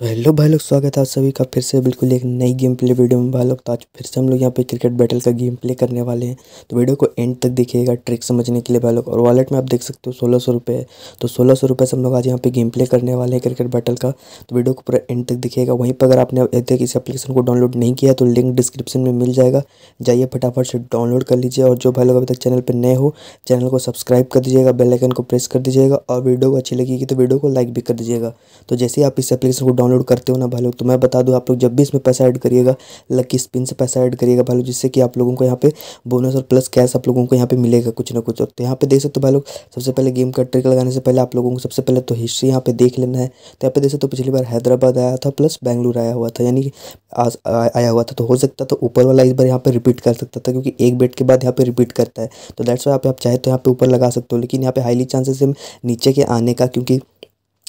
तो हेलो भाई लोग स्वागत है आप सभी का फिर से बिल्कुल एक नई गेम प्ले वीडियो में भाई लोग तो आज फिर से हम लोग यहाँ पे क्रिकेट बैटल का गेम प्ले करने वाले हैं तो वीडियो को एंड तक देखिएगा ट्रिक समझने के लिए भाई लोग और वॉलेट में आप देख सकते हो सोलह सौ रुपये है तो सोलह सौ रुपये से हम लोग आज यहाँ पे गेम प्ले करने वाले हैं क्रिकेट बैटल का तो वीडियो को पूरा एंड तक दिखेगा वहीं पर अगर आपने अब तक इस एप्लीकेशन को डाउनलोड नहीं किया तो लिंक डिस्क्रिप्शन में मिल जाएगा जाइए फटाफट से डाउनलोड कर लीजिए और जो भाई लोग अभी तक चैनल पर नए हो चैनल को सब्सक्राइब कर दीजिएगा बेलाइकन को प्रेस कर दीजिएगा और वीडियो को अच्छी लगेगी तो वीडियो को लाइक भी कर दीजिएगा तो जैसे आप इस एप्लीकेशन को डाउनलोड करते हो ना भाई लोग तो मैं बता दूँ आप लोग जब भी इसमें पैसा ऐड करिएगा लकी स्पिन से पैसा ऐड करिएगा भाई लोग जिससे कि आप लोगों को यहाँ पे बोनस और प्लस कैश आप लोगों को यहाँ पे मिलेगा कुछ ना कुछ तो यहाँ पे देख सकते हो भाई लोग सबसे पहले गेम का ट्रिक लगाने से पहले आप लोगों को सबसे पहले तो हिस्ट्री यहाँ पे देख लेना है तो यहाँ पे देख सकते हो पिछली बार हैदराबाद आया था प्लस बैंगलुरु आया हुआ था यानी आया हुआ था तो हो सकता था ऊपर वाला इस बार यहाँ पर रिपीट कर सकता था क्योंकि एक बेट के बाद यहाँ पे रिपीट करता है तो दैट्स वाई आप चाहे तो यहाँ पे ऊपर लगा सकते हो लेकिन यहाँ पे हाईली चांसेस है नीचे के आने का क्योंकि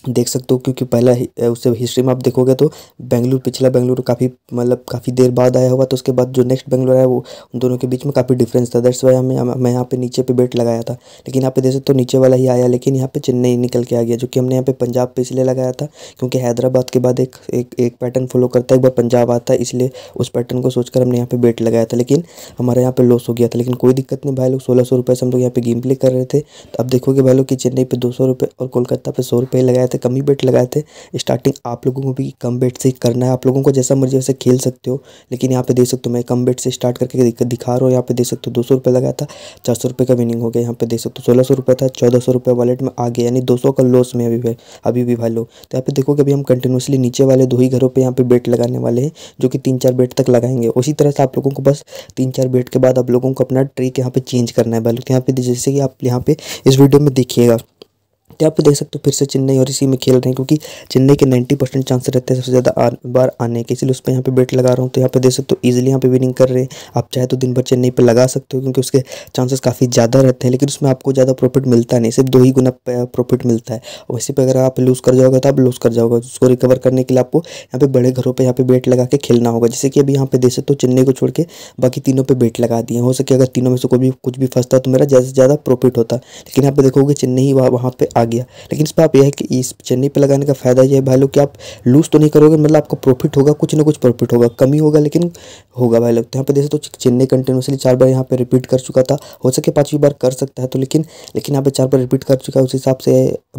देख सकते हो क्योंकि पहला उससे हिस्ट्री में आप देखोगे तो बेंगलुरु पिछला बेंगलुरु काफ़ी मतलब काफ़ी देर बाद आया होगा तो उसके बाद जो नेक्स्ट बेंगलुरु आया वो उन दोनों के बीच में काफ़ी डिफरेंस था दैट्स वाई हमें मैं यहाँ पे नीचे पे बेट लगाया था लेकिन यहाँ पे देख सकते तो नीचे वाला ही आया लेकिन यहाँ पे चेन्नई निकल के आ गया जो कि हमने यहाँ पे पंजाब पे इसलिए लगाया था क्योंकि हैदराबाद के बाद एक एक एक पैटर्न फॉलो करता है एक बार पंजाब आता है इसलिए उस पैटर्न को सोचकर हमने यहाँ पे बेट लगाया था लेकिन हमारे यहाँ पे लॉस हो गया था लेकिन कोई दिक्कत नहीं भाई लोग सोलह सौ रुपये से हम लोग यहाँ पे गेम प्ले कर रहे थे तो अब देखोगे भाई लोग कि चेन्नई पर दो सौ रुपये और कोलकाता पे सौ रुपये लगाया थे कम ही बेट लगाए थे स्टार्टिंग आप लोगों को भी कम बेट से करना है आप लोगों को जैसा मर्जी वैसे खेल सकते हो लेकिन यहाँ पे देख सकते हो मैं कम बेट से स्टार्ट करके दिखा रहा हूँ यहाँ पे देख सकते हो दो सौ रुपये था चार सौ रुपये का विनिंग हो गया यहाँ पे देख सकते हो सोलह सौ रुपये था चौदह सौ रुपये वॉलेट में आ गया यानी दो सौ का लॉस में अभी भी अभी भी भाई लो तो यहाँ पे देखो कि अभी हम कंटिन्यूसली नीचे वाले दो ही घरों पर यहाँ पे बेट लगाने वाले हैं जो कि तीन चार बेट तक लगाएंगे उसी तरह से आप लोगों को बस तीन चार बेट के बाद आप लोगों को अपना ट्रिक यहाँ पे चेंज करना है भाई लोग यहाँ पे जैसे कि आप यहाँ पे इस वीडियो में देखिएगा यहाँ पर देख सकते हो फिर से चेन्नई और इसी में खेल रहे हैं क्योंकि चेन्नई के नाइन्टी परसेंट चांस रहते हैं सबसे ज़्यादा बार आने के इसलिए उस पर यहाँ पे बेट लगा रहा हूँ तो यहाँ पे देख सकते हो ईजिली यहाँ पे विनिंग कर रहे हैं आप चाहे तो दिन भर चेन्नई पर लगा सकते हो क्योंकि उसके चांसेस काफ़ी ज़्यादा रहते हैं लेकिन उसमें आपको ज़्यादा प्रॉफिट मिलता नहीं सिर्फ दो ही गुना प्रॉफिट मिलता है वैसे पर अगर आप लूज़ कर जाओगे तो आप लूज़ कर जाओगे उसको रिकवर करने के लिए आपको यहाँ पे बड़े घरों पर यहाँ पे बेट लगा के खेलना होगा जैसे कि अभी यहाँ पे देख सकते हो चेन्नई को छोड़ के बाकी तीनों पर बेट लगा दिए हो सके अगर तीनों में से कोई भी कुछ भी फंसता तो मेरा ज़्यादा से ज़्यादा प्रॉफिट होता लेकिन यहाँ पर देखोगे चेन्नई वहाँ वहाँ पर आगे गया लेकिन इस पर आप यह है कि इस चेन्नई पर लगाने का फ़ायदा यह है भाई लोग कि आप लूज़ तो नहीं करोगे मतलब आपको प्रॉफिट होगा कुछ ना कुछ प्रॉफिट होगा कमी होगा लेकिन होगा भाई लोग तो यहाँ पर देखे तो चेन्नई कंटिन्यूसली चार बार यहाँ पर रिपीट कर चुका था हो सके पाँचवीं बार कर सकता है तो लेकिन लेकिन यहाँ पर चार बार रिपीट कर चुका है उस हिसाब से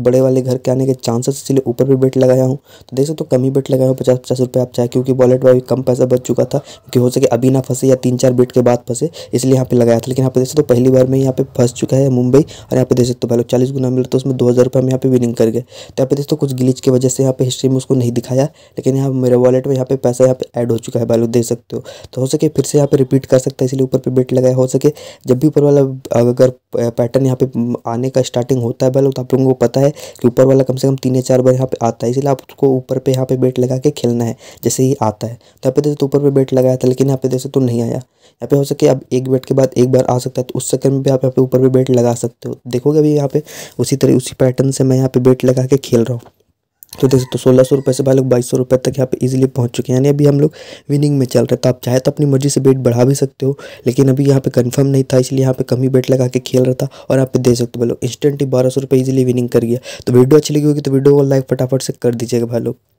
बड़े वाले घर के आने के चांसेस इसलिए ऊपर भी बेट लगाया हूँ तो देख सकते हो कम बेट लगाया हूँ पचास पचास रुपये आप चाहे क्योंकि वॉलेट वाई कम पैसा बच चुका था क्योंकि हो सके अभी ना फंसे या तीन चार बेट के बाद फंसे इसलिए यहाँ पर लगाया था लेकिन यहाँ पर देख सकते हो पहली बार में यहाँ पर फंस चुका है मुंबई और यहाँ पर देख सकते हो भाई लोग चालीस गुना मिला तो उसमें दो हज़ार रुपये हम यहाँ पे विनिंग कर गए तो यहाँ पे दोस्तों कुछ गिलीच की वजह से यहाँ पे हिस्ट्री में उसको नहीं दिखाया लेकिन यहाँ मेरे वॉलेट में यहाँ पे पैसा यहाँ पे ऐड हो चुका है वैल्यू दे सकते हो तो हो सके फिर से यहाँ पे रिपीट कर सकता है इसलिए ऊपर पर बेट लगाया हो सके जब भी ऊपर वाला अगर पैटर्न यहाँ पे आने का स्टार्टिंग होता है वैल्यू तो आप लोगों को पता है कि ऊपर वाला कम से कम तीन या चार बार यहाँ पे आता है इसलिए आप उसको ऊपर पर यहाँ पे बेट लगा के खेलना है जैसे ही आता है तो यहाँ पे देखते ऊपर पर बेट लगाया था लेकिन यहाँ पे दोस्तों तो नहीं आया यहाँ पे हो सके अब एक बेट के बाद एक बार आ सकता है तो उस चक्कर में भी आप यहाँ पे ऊपर पर बेट लगा सकते हो देखोगे अभी यहाँ पे उसी तरह उसी पैटर्न से मैं यहाँ पे बेट लगा के खेल रहा हूँ तो देख सकते हो तो सोलह सौ रुपये से भाई लोग बाईस सौ रुपये तक यहाँ पे इजीली पहुँच चुके हैं यानी अभी हम लोग विनिंग में चल रहे तो आप चाहे तो अपनी मर्जी से बेट बढ़ा भी सकते हो लेकिन अभी यहाँ पे कंफर्म नहीं था इसलिए यहाँ पे कमी बेट लगा के खेल रहा था और यहाँ पे दे सकते हो भाई लोग इंस्टेंटली बारह सौ रुपये इजिली विनिंग कर गया तो वीडियो अच्छी लगी होगी तो वीडियो को लाइक फटाफट से कर दीजिएगा भाई लोग